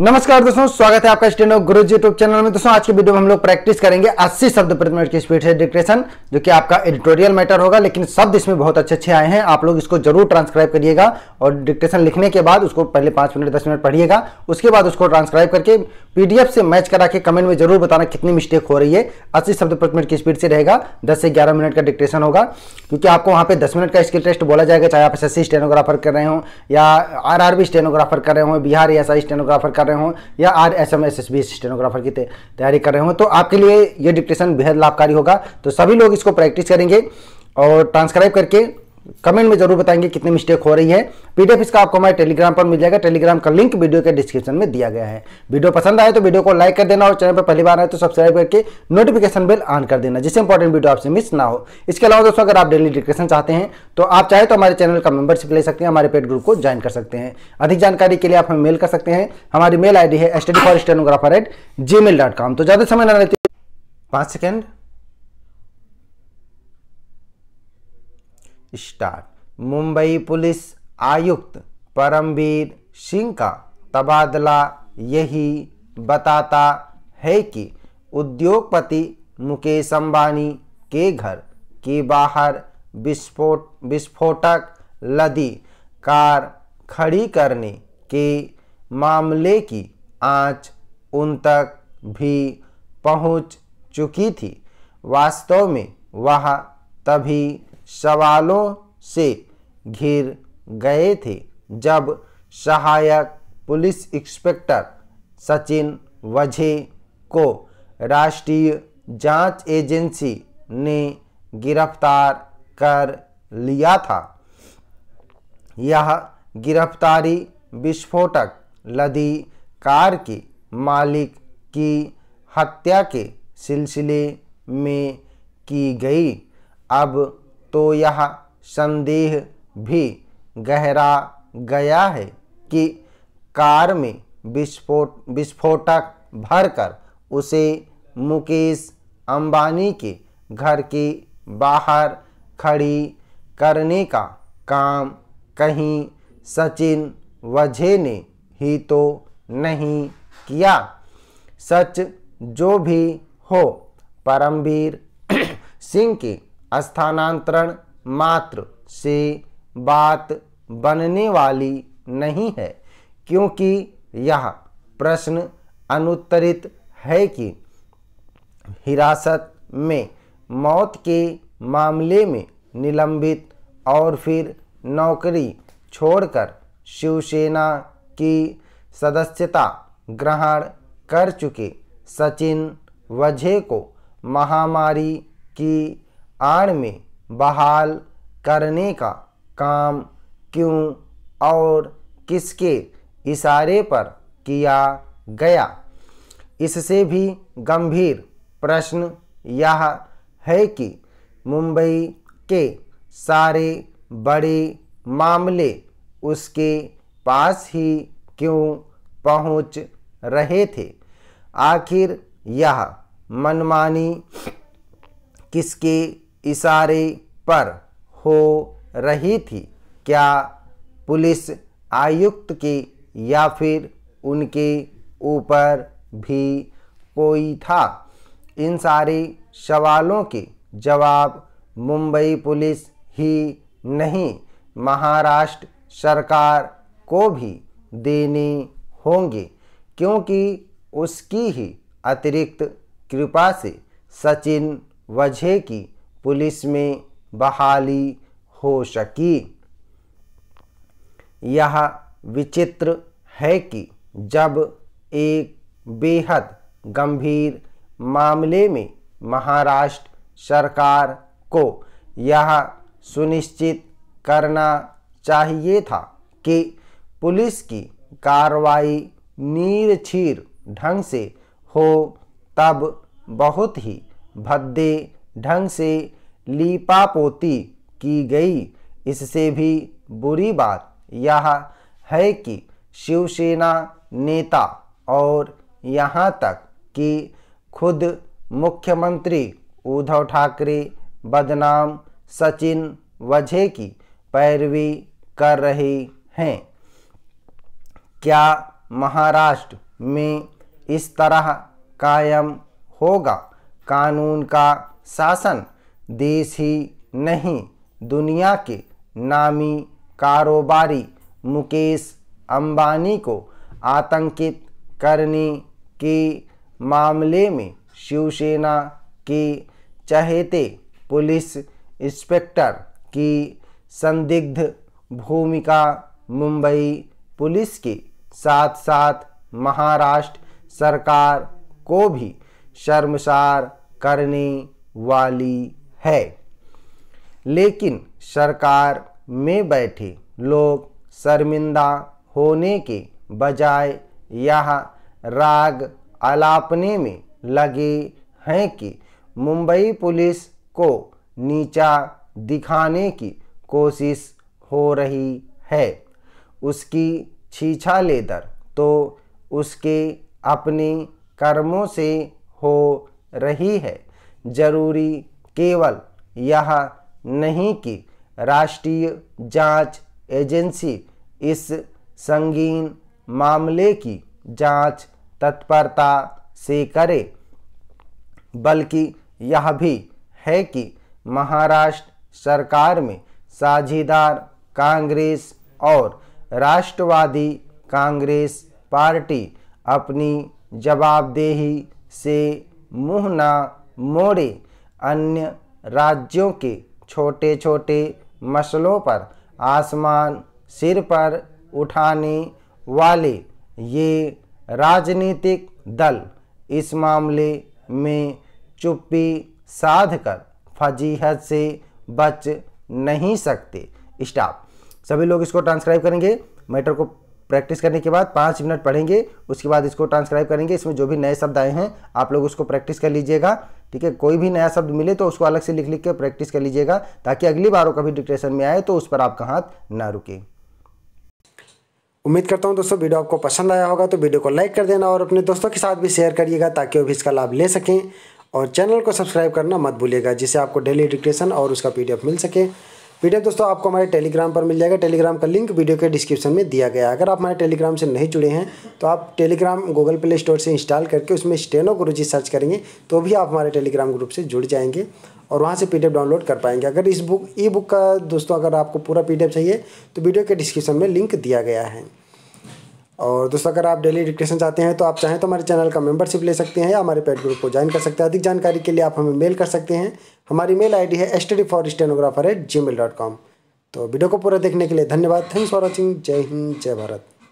नमस्कार दोस्तों स्वागत है आपका स्टैंड गुरु यूट्यूब चैनल में दोस्तों आज के वीडियो में हम लोग प्रैक्टिस करेंगे 80 शब्द प्रति मिनट की स्पीड से डिक्टेशन जो कि आपका एडिटोरियल मैटर होगा लेकिन शब्द इसमें बहुत अच्छे अच्छे आए हैं आप लोग इसको जरूर ट्रांसक्राइब करिएगा और डिक्टेशन लिखने के बाद उसको पहले पाँच मिनट दस मिनट पढ़िएगा उसके बाद उसको ट्रांसक्राइब करके पीडीएफ से मैच करा के कमेंट में जरूर बताना कितनी मिस्टेक हो रही है अस्सी शब्द प्रति मिनट की स्पीड से रहेगा दस से ग्यारह मिनट का डिक्टेशन होगा क्योंकि आपको वहाँ पे दस मिनट का स्किल टेस्ट बोला जाएगा चाहे आप एस स्टेनोग्राफर कर रहे हो या आर स्टेनोग्राफर कर रहे हो बिहार एस स्टेनोग्राफर कर रहे हो या R S M S S B stenographer की तैयारी कर रहे हो तो आपके लिए ये डिक्टेशन बेहद लाभकारी होगा तो सभी लोग इसको प्रैक्टिस करेंगे और ट्रांसक्राइब करके कमेंट में जरूर बताएंगे कितनी मिस्टेक हो रही है पीडीएफ इसका आपको हमारे टेलीग्राम पर मिल जाएगा टेलीग्राम का लिंक वीडियो के डिस्क्रिप्शन में दिया गया है वीडियो पसंद आए तो वीडियो को लाइक कर देना और चैनल पर पहली बार आए तो सब्सक्राइब करके नोटिफिकेशन बिल ऑन कर देना जिससे इंपॉर्टेंट वीडियो आपसे मिस ना हो इसके अलावा दोस्तों अगर आप डेली डिस्क्रिप्शन चाहते हैं तो आप चाहे तो हमारे चैनल का मेंबरशिप ले सकते हैं हमारे पेड ग्रुप को ज्वाइन कर सकते हैं अधिक जानकारी के लिए आप हमें मेल कर सकते हैं हमारी मेल आई है S stenographer at G mail dot com तो ज़्यादा समय ना लेते पाँच सेकेंड स्टार मुंबई पुलिस आयुक्त परमवीर सिंह का तबादला यही बताता है कि उद्योगपति मुकेश अंबानी के घर के बाहर विस्फोट विस्फोटक लदी कार खड़ी करने के मामले की आंच उन तक भी पहुंच चुकी थी वास्तव में वह तभी सवालों से घिर गए थे जब सहायक पुलिस इंस्पेक्टर सचिन वझे को राष्ट्रीय जांच एजेंसी ने गिरफ्तार कर लिया था यह गिरफ्तारी विस्फोटक लदी कार के मालिक की हत्या के सिलसिले में की गई अब तो यह संदेह भी गहरा गया है कि कार में विस्फोट विस्फोटक भरकर उसे मुकेश अंबानी के घर के बाहर खड़ी करने का काम कहीं सचिन वजे ने ही तो नहीं किया सच जो भी हो परमवीर सिंह की स्थानांतरण मात्र से बात बनने वाली नहीं है क्योंकि यह प्रश्न अनुत्तरित है कि हिरासत में मौत के मामले में निलंबित और फिर नौकरी छोड़कर शिवसेना की सदस्यता ग्रहण कर चुके सचिन वजह को महामारी की आड़ में बहाल करने का काम क्यों और किसके इशारे पर किया गया इससे भी गंभीर प्रश्न यह है कि मुंबई के सारे बड़े मामले उसके पास ही क्यों पहुंच रहे थे आखिर यह मनमानी किसके इशारे पर हो रही थी क्या पुलिस आयुक्त की या फिर उनके ऊपर भी कोई था इन सारे सवालों के जवाब मुंबई पुलिस ही नहीं महाराष्ट्र सरकार को भी देने होंगे क्योंकि उसकी ही अतिरिक्त कृपा से सचिन वजह की पुलिस में बहाली हो सकी यह विचित्र है कि जब एक बेहद गंभीर मामले में महाराष्ट्र सरकार को यह सुनिश्चित करना चाहिए था कि पुलिस की कार्रवाई नीरछीर ढंग से हो तब बहुत ही भद्दे ढंग से लीपापोती की गई इससे भी बुरी बात यह है कि शिवसेना नेता और यहाँ तक कि खुद मुख्यमंत्री उद्धव ठाकरे बदनाम सचिन वजह की पैरवी कर रहे हैं क्या महाराष्ट्र में इस तरह कायम होगा कानून का शासन देश ही नहीं दुनिया के नामी कारोबारी मुकेश अंबानी को आतंकित करने के मामले में शिवसेना के चहेते पुलिस इंस्पेक्टर की संदिग्ध भूमिका मुंबई पुलिस के साथ साथ महाराष्ट्र सरकार को भी शर्मसार करने वाली है लेकिन सरकार में बैठे लोग शर्मिंदा होने के बजाय यह राग अलापने में लगे हैं कि मुंबई पुलिस को नीचा दिखाने की कोशिश हो रही है उसकी छीछा लेदर तो उसके अपने कर्मों से हो रही है जरूरी केवल यह नहीं कि राष्ट्रीय जांच एजेंसी इस संगीन मामले की जांच तत्परता से करे बल्कि यह भी है कि महाराष्ट्र सरकार में साझेदार कांग्रेस और राष्ट्रवादी कांग्रेस पार्टी अपनी जवाबदेही से मुंह ना मोड़े अन्य राज्यों के छोटे छोटे मसलों पर आसमान सिर पर उठाने वाले ये राजनीतिक दल इस मामले में चुप्पी साधकर फजीहत से बच नहीं सकते स्टाफ सभी लोग इसको ट्रांसक्राइब करेंगे मैटर को प्रैक्टिस करने के बाद पाँच मिनट पढ़ेंगे उसके बाद इसको ट्रांसक्राइब करेंगे इसमें जो भी नए शब्द आए हैं आप लोग उसको प्रैक्टिस कर लीजिएगा ठीक है कोई भी नया शब्द मिले तो उसको अलग से लिख लिख के प्रैक्टिस कर लीजिएगा ताकि अगली बार वो कभी डिक्टेशन में आए तो उस पर आपका हाथ ना रुके उम्मीद करता हूँ दोस्तों वीडियो आपको पसंद आया होगा तो वीडियो को लाइक कर देना और अपने दोस्तों के साथ भी शेयर करिएगा ताकि वो भी इसका लाभ ले सकें और चैनल को सब्सक्राइब करना मत भूलिएगा जिससे आपको डेली डिक्टेशन और उसका पीडीएफ मिल सके वीडियो दोस्तों आपको हमारे टेलीग्राम पर मिल जाएगा टेलीग्राम का लिंक वीडियो के डिस्क्रिप्शन में दिया गया है अगर आप हमारे टेलीग्राम से नहीं जुड़े हैं तो आप टेलीग्राम गूगल प्ले स्टोर से इंस्टॉल करके उसमें स्टेनो गुरुजी सर्च करेंगे तो भी आप हमारे टेलीग्राम ग्रुप से जुड़ जाएंगे और वहाँ से पी डाउनलोड कर पाएंगे अगर इस बुक ई बुक का दोस्तों अगर आपको पूरा पी चाहिए तो वीडियो के डिस्क्रिप्शन में लिंक दिया गया है और दोस्तों अगर आप डेली डिक्टेशन चाहते हैं तो आप चाहें तो हमारे चैनल का मेंबरशिप ले सकते हैं या हमारे पेड ग्रुप को ज्वाइन कर सकते हैं अधिक जानकारी के लिए आप हमें मेल कर सकते हैं हमारी मेल आईडी है study for stenographer at G mail dot com तो वीडियो को पूरा देखने के लिए धन्यवाद थैंक्स फॉर वॉचिंग जय हिंद जय भारत